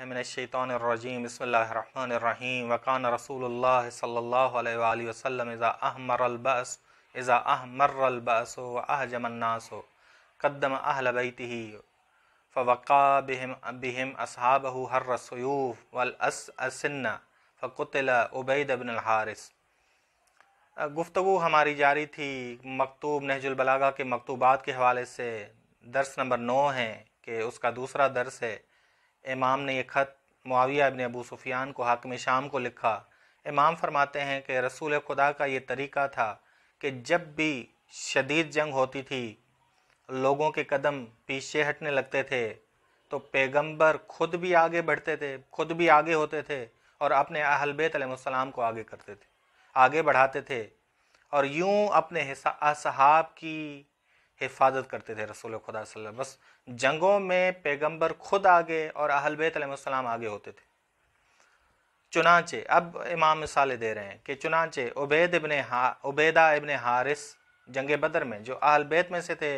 من الشیطان الرجیم بسم اللہ الرحمن الرحیم وکان رسول اللہ صلی اللہ علیہ وآلہ وسلم اذا احمر احمر اذا احمر جمناس و قدم الناس قدم اہل بہم فوقا بهم بهم رسيوف حر اصن ف فقتل عبید بن الحارص گفتگو ہماری جاری تھی مکتوب نہج کے مکتوبات کے حوالے سے درس نمبر نو ہے کہ اس کا دوسرا درس ہے امام نے یہ خط معاویہ ابن ابو سفیان کو حاکم شام کو لکھا امام فرماتے ہیں کہ رسول خدا کا یہ طریقہ تھا کہ جب بھی شدید جنگ ہوتی تھی لوگوں کے قدم پیچھے ہٹنے لگتے تھے تو پیغمبر خود بھی آگے بڑھتے تھے خود بھی آگے ہوتے تھے اور اپنے اہل بیت علیہ السلام کو آگے کرتے تھے آگے بڑھاتے تھے اور یوں اپنے اصحاب کی حفاظت کرتے تھے رسول خدا صلی اللہ علیہ بس جنگوں میں پیغمبر خود آگے اور اہل بیت علیہ السلام آگے ہوتے تھے چنانچہ اب امام مثالیں دے رہے ہیں کہ چنانچہ عبید ابن عبیدہ ابن حارث جنگ بدر میں جو اہل بیت میں سے تھے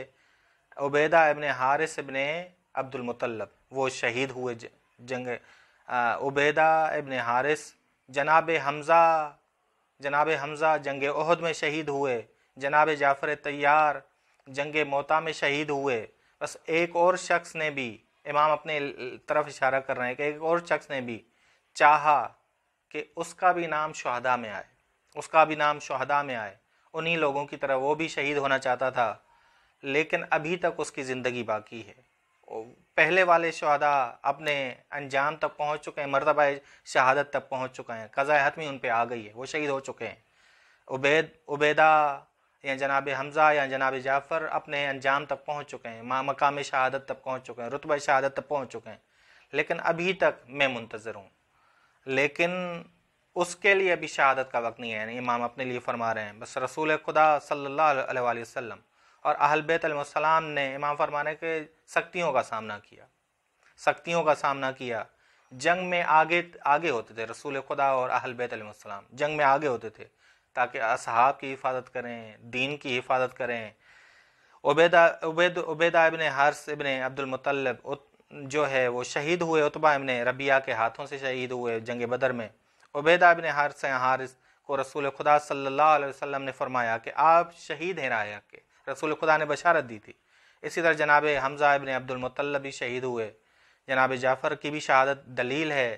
عبیدہ ابن حارث ابن عبد المطلب وہ شہید ہوئے جنگ عبیدہ ابن حارث جناب حمزہ جناب حمزہ جنگ عہد میں شہید ہوئے جناب جعفر تیار جنگ موتا میں شہید ہوئے بس ایک اور شخص نے بھی امام اپنے طرف اشارہ کر رہے ہیں کہ ایک اور شخص نے بھی چاہا کہ اس کا بھی نام شہدا میں آئے اس کا بھی نام شہدا میں آئے انہی لوگوں کی طرح وہ بھی شہید ہونا چاہتا تھا لیکن ابھی تک اس کی زندگی باقی ہے پہلے والے شہدا اپنے انجام تک پہنچ چکے ہیں مرتبہ شہادت تک پہنچ چکے ہیں قضاء حتمی ان پہ آ گئی ہے وہ شہید ہو چکے ہیں عبید عبیدہ یا جناب حمزہ یا جناب جعفر اپنے انجام تک پہنچ چکے ہیں مقام شہادت تک پہنچ چکے ہیں رتبہ شہادت تک پہنچ چکے ہیں لیکن ابھی تک میں منتظر ہوں لیکن اس کے لیے ابھی شہادت کا وقت نہیں ہے یعنی امام اپنے لیے فرما رہے ہیں بس رسول خدا صلی اللہ علیہ وسلم اور اہل بیت علیہ السلام نے امام فرمانے کے سختیوں کا سامنا کیا سختیوں کا سامنا کیا جنگ میں آگے آگے ہوتے تھے رسول خدا اور اہل بیت علیہ السلام جنگ میں آگے ہوتے تھے تاکہ اصحاب کی حفاظت کریں دین کی حفاظت کریں عبید عبید ابن حرس ابن عبد المطلب جو ہے وہ شہید ہوئے اتبا ابن ربیہ کے ہاتھوں سے شہید ہوئے جنگ بدر میں عبیدہ ابن حرس حارث کو رسول خدا صلی اللہ علیہ وسلم نے فرمایا کہ آپ شہید ہیں رائے کے رسول خدا نے بشارت دی تھی اسی طرح جناب حمزہ ابن عبد المطلب بھی شہید ہوئے جناب جعفر کی بھی شہادت دلیل ہے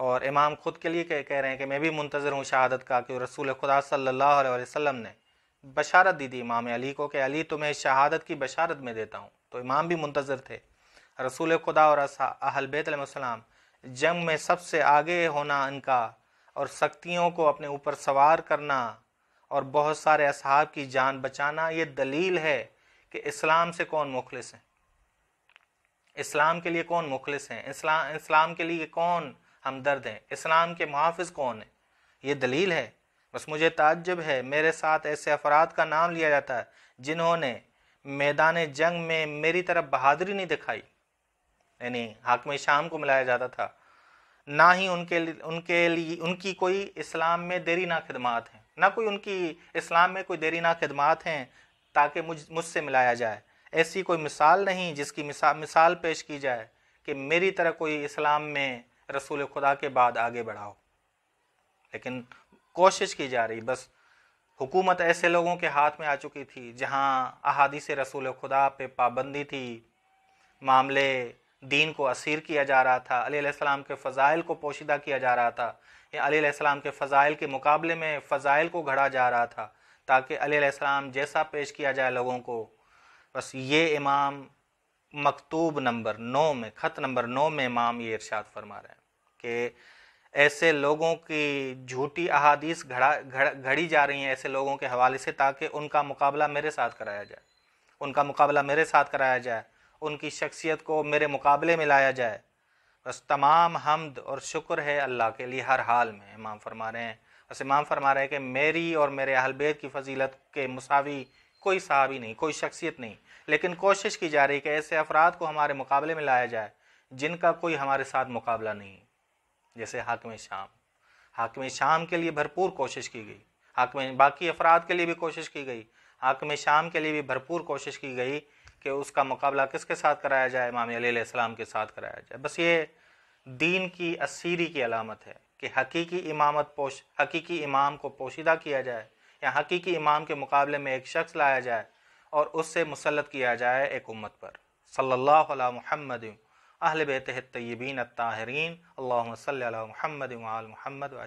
اور امام خود کے لیے کہہ رہے ہیں کہ میں بھی منتظر ہوں شہادت کا کہ رسول خدا صلی اللہ علیہ وسلم نے بشارت دی تھی امام علی کو کہ علی تمہیں شہادت کی بشارت میں دیتا ہوں تو امام بھی منتظر تھے رسول خدا اور اہل بیت علیہ السلام جنگ میں سب سے آگے ہونا ان کا اور سختیوں کو اپنے اوپر سوار کرنا اور بہت سارے اصحاب کی جان بچانا یہ دلیل ہے کہ اسلام سے کون مخلص ہیں اسلام کے لیے کون مخلص ہیں اسلام اسلام کے لیے کون ہمدرد ہیں اسلام کے محافظ کون ہیں یہ دلیل ہے بس مجھے تعجب ہے میرے ساتھ ایسے افراد کا نام لیا جاتا ہے جنہوں نے میدان جنگ میں میری طرف بہادری نہیں دکھائی یعنی حاکم شام کو ملایا جاتا تھا نہ ہی ان کے ان کے لیے ان کی کوئی اسلام میں دیری نہ خدمات ہیں نہ کوئی ان کی اسلام میں کوئی دیری نہ خدمات ہیں تاکہ مجھ سے ملایا جائے ایسی کوئی مثال نہیں جس کی مثال پیش کی جائے کہ میری طرح کوئی اسلام میں رسول خدا کے بعد آگے بڑھاؤ لیکن کوشش کی جا رہی بس حکومت ایسے لوگوں کے ہاتھ میں آ چکی تھی جہاں احادیث رسول خدا پہ پابندی تھی معاملے دین کو اسیر کیا جا رہا تھا علیہ السلام کے فضائل کو پوشیدہ کیا جا رہا تھا یا علیہ السلام کے فضائل کے مقابلے میں فضائل کو گھڑا جا رہا تھا تاکہ علیہ علیہ السلام جیسا پیش کیا جائے لوگوں کو بس یہ امام مکتوب نمبر نو میں خط نمبر نو میں امام یہ ارشاد فرما رہے ہیں کہ ایسے لوگوں کی جھوٹی احادیث گھڑی جا رہی ہیں ایسے لوگوں کے حوالے سے تاکہ ان کا مقابلہ میرے ساتھ کرایا جائے ان کا مقابلہ میرے ساتھ کرایا جائے ان کی شخصیت کو میرے مقابلے میں لایا جائے بس تمام حمد اور شکر ہے اللہ کے لیے ہر حال میں امام فرما رہے ہیں بس امام فرما رہے ہیں کہ میری اور میرے اہل بیت کی فضیلت کے مساوی کوئی صحابی نہیں کوئی شخصیت نہیں لیکن کوشش کی جا رہی ہے کہ ایسے افراد کو ہمارے مقابلے میں لایا جائے جن کا کوئی ہمارے ساتھ مقابلہ نہیں جیسے حاکم شام حاکم شام کے لیے بھرپور کوشش کی گئی حاکم باقی افراد کے لیے بھی کوشش کی گئی حاکم شام کے لیے بھی بھرپور کوشش کی گئی کہ اس کا مقابلہ کس کے ساتھ کرایا جائے امام علیہ علیہ السلام کے ساتھ کرایا جائے بس یہ دین کی اسیری کی علامت ہے کہ حقیقی امامت پوش حقیقی امام کو پوشیدہ کیا جائے یا حقیقی امام کے مقابلے میں ایک شخص لایا جائے اور اس سے مسلط کیا جائے ایک امت پر صلی اللہ علیہ محمد اہل تحت طیبین الطاہرین تاہرین اللہ صلی علی محمد وعال محمد